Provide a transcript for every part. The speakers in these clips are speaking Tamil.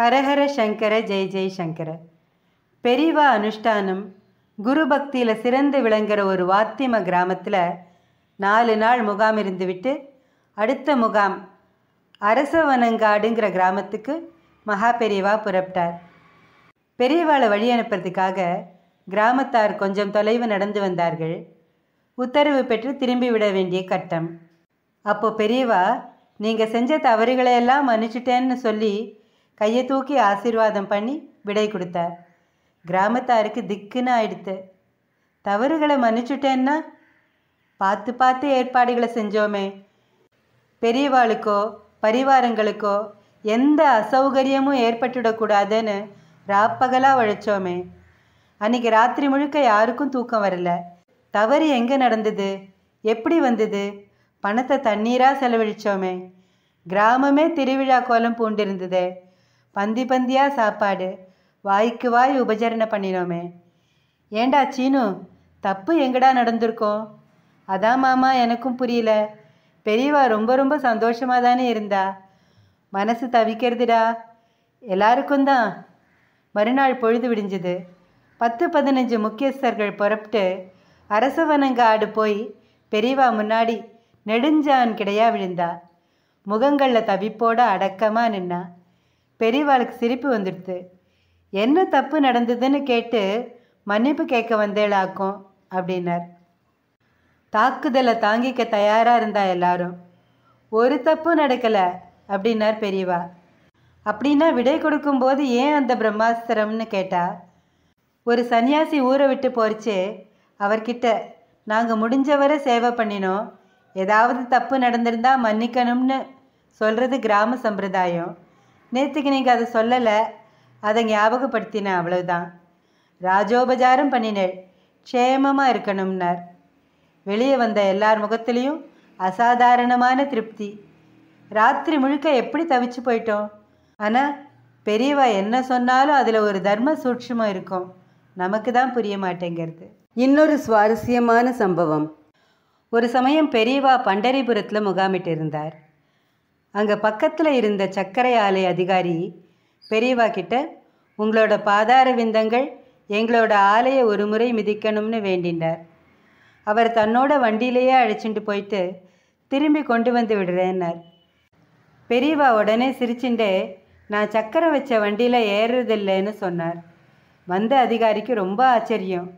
ஹரஹர சங்கர ஜெய் ஜெய் சங்கர பெரிவா அனுஷ்டானம் குரு பக்தியில் சிறந்து விளங்குற ஒரு வாத்திம கிராமத்தில் நாலு நாள் முகாம் இருந்துவிட்டு அடுத்த முகாம் அரசவனங்காடுங்கிற கிராமத்துக்கு மகா பெரியவா புறப்பட்டார் பெரியவாளை வழி அனுப்புறதுக்காக கிராமத்தார் கொஞ்சம் தொலைவு நடந்து வந்தார்கள் உத்தரவு பெற்று திரும்பி விட வேண்டிய கட்டம் அப்போ பெரியவா நீங்கள் செஞ்ச தவறுகளையெல்லாம் மன்னிச்சிட்டேன்னு சொல்லி கையை தூக்கி ஆசீர்வாதம் பண்ணி விடை கொடுத்தார் கிராமத்தாருக்கு திக்குன்னு ஆயிடுத்து தவறுகளை மன்னிச்சுட்டேன்னா பார்த்து பார்த்து ஏற்பாடுகளை செஞ்சோமே பெரியவாளுக்கோ பரிவாரங்களுக்கோ எந்த அசௌகரியமும் ஏற்பட்டுடக்கூடாதுன்னு ராப்பகலாக உழைச்சோமே அன்றைக்கி ராத்திரி முழுக்க யாருக்கும் தூக்கம் வரல தவறு எங்கே நடந்தது எப்படி வந்தது பணத்தை தண்ணீராக செலவழித்தோமே கிராமமே திருவிழா கோலம் பூண்டிருந்ததே பந்தி பந்தியாக சாப்பாடு வாய்க்கு வாய் உபச்சரணை பண்ணினோமே ஏண்டா சீனு தப்பு எங்கடா நடந்திருக்கோம் அதான் மாமா எனக்கும் புரியல பெரியவா ரொம்ப ரொம்ப சந்தோஷமாக தானே இருந்தா மனசு தவிக்கிறதுடா எல்லாருக்கும் தான் மறுநாள் பொழுது விடிஞ்சது பத்து பதினஞ்சு முக்கியஸ்தர்கள் புறப்பட்டு அரசவனங்க ஆடு போய் பெரியவா முன்னாடி நெடுஞ்சான் கிடையா விழுந்தா முகங்களில் தவிப்போட அடக்கமாக நின்னா பெரியவாளுக்கு சிரிப்பு வந்துடுது என்ன தப்பு நடந்ததுன்னு கேட்டு மன்னிப்பு கேட்க வந்தேளாக்கும் அப்படின்னார் தாக்குதலை தாங்கிக்க தயாராக இருந்தா எல்லாரும் ஒரு தப்பு நடக்கலை அப்படின்னார் பெரியவா அப்படின்னா விடை கொடுக்கும்போது ஏன் அந்த பிரம்மாஸ்திரம்னு கேட்டா ஒரு சன்னியாசி ஊரை விட்டு போரிச்சு அவர்கிட்ட நாங்கள் முடிஞ்சவரை சேவை பண்ணினோம் ஏதாவது தப்பு நடந்திருந்தா மன்னிக்கணும்னு சொல்கிறது கிராம சம்பிரதாயம் நேற்றுக்கு நீங்கள் அதை சொல்லலை அதை ஞாபகப்படுத்தினேன் அவ்வளவுதான் ராஜோபச்சாரம் பண்ணினேள் க்ஷேமமாக இருக்கணும்னார் வெளியே வந்த எல்லார் முகத்திலையும் அசாதாரணமான திருப்தி ராத்திரி முழுக்க எப்படி தவிச்சு போயிட்டோம் ஆனால் பெரியவா என்ன சொன்னாலும் அதில் ஒரு தர்ம சூட்சமம் இருக்கும் நமக்கு தான் புரிய மாட்டேங்கிறது இன்னொரு சுவாரஸ்யமான சம்பவம் ஒரு சமயம் பெரியவா பண்டரிபுரத்தில் முகாமிட்டு இருந்தார் அங்கே பக்கத்தில் இருந்த சர்க்கரை ஆலை அதிகாரி பெரியவா கிட்ட உங்களோட பாதார விந்தங்கள் எங்களோட ஆலையை ஒரு முறை மிதிக்கணும்னு வேண்டினார் அவர் தன்னோட வண்டியிலேயே அழைச்சிட்டு போயிட்டு திரும்பி கொண்டு வந்து விடுறேன்னார் பெரியவா உடனே சிரிச்சுட்டே நான் சக்கரை வச்ச வண்டியில் ஏறுறதில்லைன்னு சொன்னார் வந்த அதிகாரிக்கு ரொம்ப ஆச்சரியம்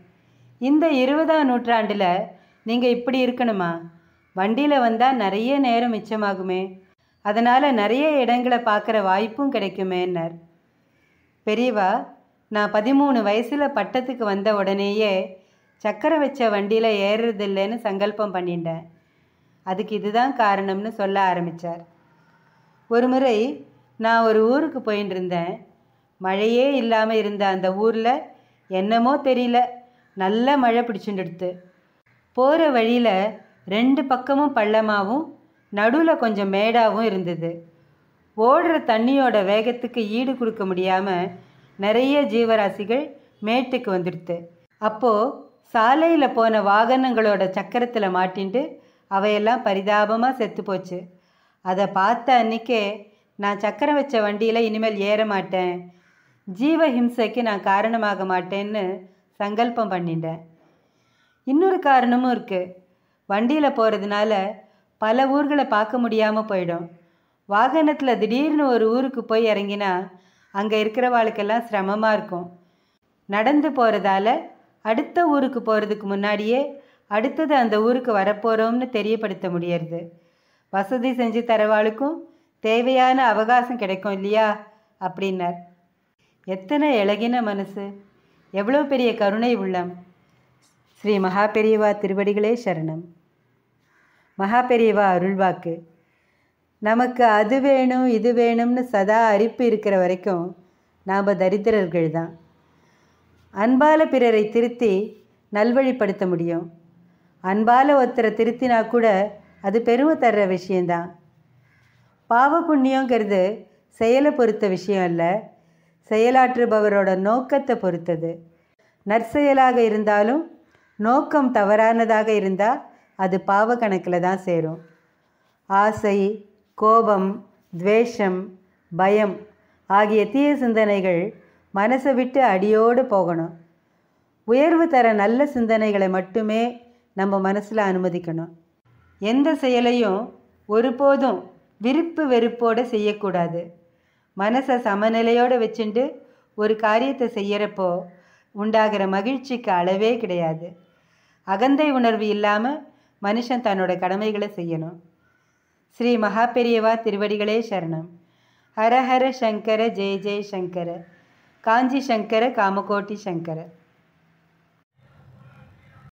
இந்த இருபதாம் நூற்றாண்டில் நீங்கள் இப்படி இருக்கணுமா வண்டியில் வந்தால் நிறைய நேரம் மிச்சமாகுமே அதனால் நிறைய இடங்களை பார்க்குற வாய்ப்பும் கிடைக்குமேன்னார் பெரியவா நான் பதிமூணு வயசில் பட்டத்துக்கு வந்த உடனேயே சக்கரை வச்ச வண்டியில் ஏறுறதில்லைன்னு சங்கல்பம் பண்ணிட்டேன் அதுக்கு இதுதான் காரணம்னு சொல்ல ஆரம்பித்தார் ஒரு முறை நான் ஒரு ஊருக்கு போயின்னு இருந்தேன் மழையே இல்லாமல் இருந்த அந்த ஊரில் என்னமோ தெரியல நல்ல மழை பிடிச்சுட்டு போகிற வழியில் ரெண்டு பக்கமும் பள்ளமாகவும் நடுவில் கொஞ்சம் மேடாகவும் இருந்தது ஓடுற தண்ணியோட வேகத்துக்கு ஈடு கொடுக்க முடியாமல் நிறைய ஜீவராசிகள் மேட்டுக்கு வந்துடுது அப்போது சாலையில் போன வாகனங்களோட சக்கரத்தில் மாட்டின்ட்டு அவையெல்லாம் பரிதாபமாக செத்து போச்சு அதை பார்த்த அன்றைக்கே நான் சக்கரம் வச்ச வண்டியில் இனிமேல் ஏற மாட்டேன் ஜீவ ஹிம்சைக்கு நான் காரணமாக மாட்டேன்னு சங்கல்பம் பண்ணிட்டேன் இன்னொரு காரணமும் இருக்குது வண்டியில் போகிறதுனால பல ஊர்களை பார்க்க முடியாமல் போயிடும் வாகனத்தில் திடீர்னு ஒரு ஊருக்கு போய் இறங்கினா அங்கே இருக்கிறவாளுக்கெல்லாம் சிரமமாக இருக்கும் நடந்து போகிறதால அடுத்த ஊருக்கு போகிறதுக்கு முன்னாடியே அடுத்தது அந்த ஊருக்கு வரப்போகிறோம்னு தெரியப்படுத்த முடியறது வசதி செஞ்சு தரவாளுக்கும் தேவையான அவகாசம் கிடைக்கும் இல்லையா அப்படின்னார் எத்தனை இழகின மனசு எவ்வளோ பெரிய கருணை உள்ளம் ஸ்ரீ மகாபெரியவா திருவடிகளே சரணம் மகாபெரியவா அருள்வாக்கு நமக்கு அது வேணும் இது வேணும்னு சதா அரிப்பு இருக்கிற வரைக்கும் நாம் தரித்திரர்கள் தான் அன்பால பிறரை திருத்தி நல்வழிப்படுத்த முடியும் அன்பால் ஒருத்தரை திருத்தினா கூட அது பெருமை தர்ற விஷயந்தான் பாவ புண்ணியங்கிறது செயலை பொறுத்த விஷயம் இல்லை செயலாற்றுபவரோட நோக்கத்தை பொறுத்தது நற்செயலாக இருந்தாலும் நோக்கம் தவறானதாக இருந்தால் அது பாவ கணக்கில் தான் சேரும் ஆசை கோபம் துவேஷம் பயம் ஆகிய தீய சிந்தனைகள் மனசை விட்டு அடியோடு போகணும் உயர்வு தர நல்ல சிந்தனைகளை மட்டுமே நம்ம மனசில் அனுமதிக்கணும் எந்த செயலையும் ஒருபோதும் விருப்பு வெறுப்போடு செய்யக்கூடாது மனசை சமநிலையோடு வச்சுட்டு ஒரு காரியத்தை செய்கிறப்போ உண்டாகிற மகிழ்ச்சிக்கு அளவே கிடையாது அகந்தை உணர்வு இல்லாமல் மனுஷன் தன்னோட கடமைகளை செய்யணும் ஸ்ரீ மகாபெரியவா பெரியவா திருவடிகளே சரணம் ஹரஹர சங்கர ஜெய ஜெய சங்கர காஞ்சி சங்கர காமகோட்டி சங்கர